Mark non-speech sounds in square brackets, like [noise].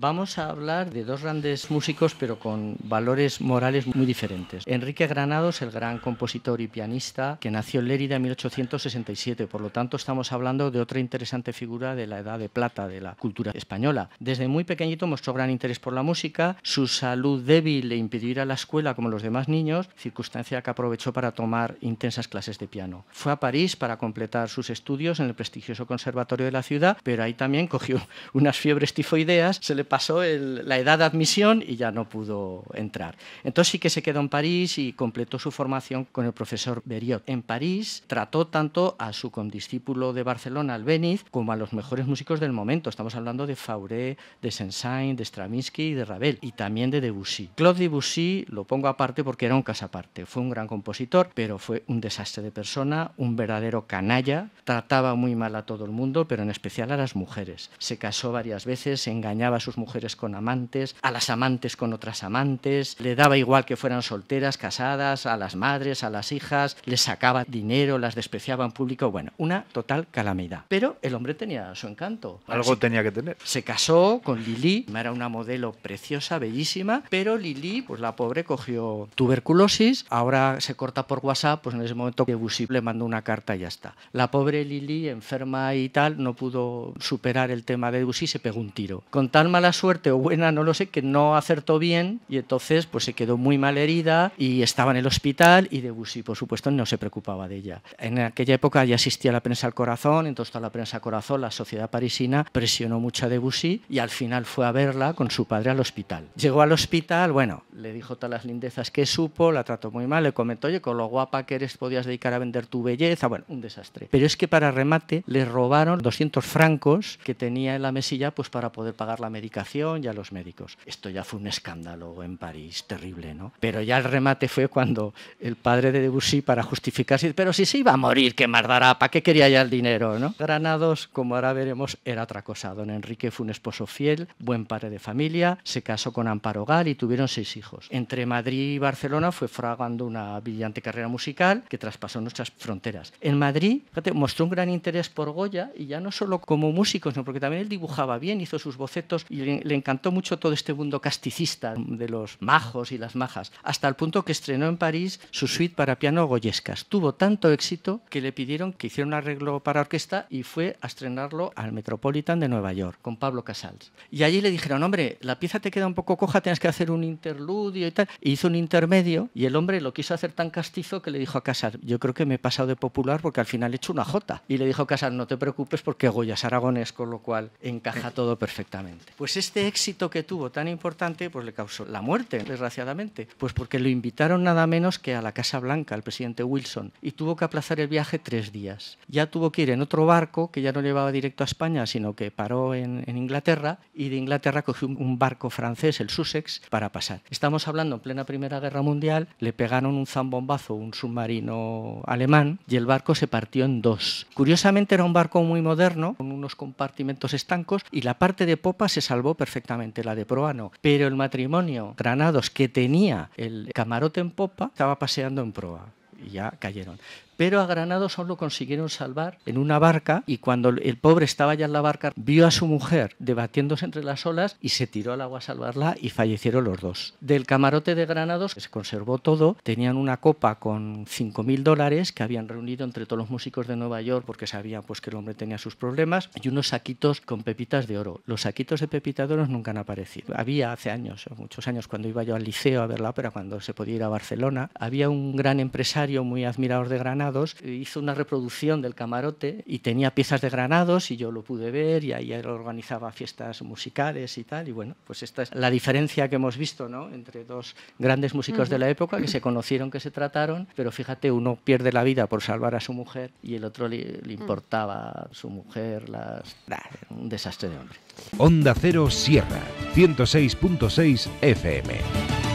Vamos a hablar de dos grandes músicos, pero con valores morales muy diferentes. Enrique Granados, el gran compositor y pianista, que nació en Lérida en 1867, por lo tanto estamos hablando de otra interesante figura de la edad de plata de la cultura española. Desde muy pequeñito mostró gran interés por la música, su salud débil le impidió ir a la escuela como los demás niños, circunstancia que aprovechó para tomar intensas clases de piano. Fue a París para completar sus estudios en el prestigioso conservatorio de la ciudad, pero ahí también cogió [laughs] unas fiebres tifoideas, se le pasó la edad de admisión y ya no pudo entrar. Entonces sí que se quedó en París y completó su formación con el profesor Beriot. En París trató tanto a su condiscípulo de Barcelona, Albéniz, como a los mejores músicos del momento. Estamos hablando de Fauré, de Sensain, de Stravinsky y de Ravel, y también de Debussy. Claude Debussy lo pongo aparte porque era un casaparte. Fue un gran compositor, pero fue un desastre de persona, un verdadero canalla. Trataba muy mal a todo el mundo, pero en especial a las mujeres. Se casó varias veces, engañaba a sus mujeres con amantes, a las amantes con otras amantes, le daba igual que fueran solteras, casadas, a las madres, a las hijas, les sacaba dinero, las despreciaba en público, bueno, una total calamidad. Pero el hombre tenía su encanto. Algo tenía que tener. Se casó con Lili, era una modelo preciosa, bellísima, pero Lili, pues la pobre cogió tuberculosis, ahora se corta por WhatsApp, pues en ese momento Debussy le mandó una carta y ya está. La pobre Lili, enferma y tal, no pudo superar el tema de Debussy, se pegó un tiro. Con tal la suerte o buena, no lo sé, que no acertó bien y entonces pues se quedó muy mal herida y estaba en el hospital y Debussy, por supuesto, no se preocupaba de ella. En aquella época ya existía la prensa al corazón, entonces toda la prensa al corazón, la sociedad parisina, presionó mucho a Debussy y al final fue a verla con su padre al hospital. Llegó al hospital, bueno, le dijo todas las lindezas que supo, la trató muy mal, le comentó, oye, con lo guapa que eres podías dedicar a vender tu belleza, bueno, un desastre. Pero es que para remate le robaron 200 francos que tenía en la mesilla pues para poder pagar la medicina y a los médicos. Esto ya fue un escándalo en París, terrible, ¿no? Pero ya el remate fue cuando el padre de Debussy, para justificarse, pero si se iba a morir, ¿qué más dará? ¿Para qué quería ya el dinero, no? Granados, como ahora veremos, era otra cosa. Don Enrique fue un esposo fiel, buen padre de familia, se casó con Amparo Gal y tuvieron seis hijos. Entre Madrid y Barcelona fue fragando una brillante carrera musical que traspasó nuestras fronteras. En Madrid, fíjate, mostró un gran interés por Goya y ya no solo como músico, sino porque también él dibujaba bien, hizo sus bocetos y le, encantó mucho todo este mundo casticista de los majos y las majas, hasta el punto que estrenó en París su suite para piano Goyescas. Tuvo tanto éxito que le pidieron que hiciera un arreglo para orquesta y fue a estrenarlo al Metropolitan de Nueva York con Pablo Casals. Y allí le dijeron, hombre, la pieza te queda un poco coja, tienes que hacer un interludio y tal. E hizo un intermedio y el hombre lo quiso hacer tan castizo que le dijo a Casals, yo creo que me he pasado de popular porque al final he hecho una jota. Y le dijo a Casals, no te preocupes porque Goya es aragonés, con lo cual encaja eh. todo perfectamente. Pues pues este éxito que tuvo tan importante, pues le causó la muerte, desgraciadamente, pues porque lo invitaron nada menos que a la Casa Blanca, al presidente Wilson, y tuvo que aplazar el viaje tres días. Ya tuvo que ir en otro barco, que ya no llevaba directo a España, sino que paró en, Inglaterra, y de Inglaterra cogió un, barco francés, el Sussex, para pasar. Estamos hablando en plena Primera Guerra Mundial, le pegaron un zambombazo, un submarino alemán, y el barco se partió en dos. Curiosamente era un barco muy moderno, con unos compartimentos estancos, y la parte de popa se salvó perfectamente la de proa no pero el matrimonio Granados que tenía el camarote en popa estaba paseando en proa y ya cayeron pero a Granado solo consiguieron salvar en una barca y cuando el pobre estaba ya en la barca vio a su mujer debatiéndose entre las olas y se tiró al agua a salvarla y fallecieron los dos. Del camarote de Granados que se conservó todo, tenían una copa con 5.000 dólares que habían reunido entre todos los músicos de Nueva York porque sabían pues, que el hombre tenía sus problemas y unos saquitos con pepitas de oro. Los saquitos de pepitas de oro nunca han aparecido. Había hace años, muchos años, cuando iba yo al liceo a ver la ópera, cuando se podía ir a Barcelona, había un gran empresario muy admirador de Granados hizo una reproducción del camarote y tenía piezas de granados y yo lo pude ver y ahí él organizaba fiestas musicales y tal. Y bueno, pues esta es la diferencia que hemos visto ¿no? entre dos grandes músicos de la época que se conocieron, que se trataron, pero fíjate, uno pierde la vida por salvar a su mujer y el otro le, mm. importaba su mujer, las... un desastre de hombre. Onda Cero Sierra, 106.6 FM.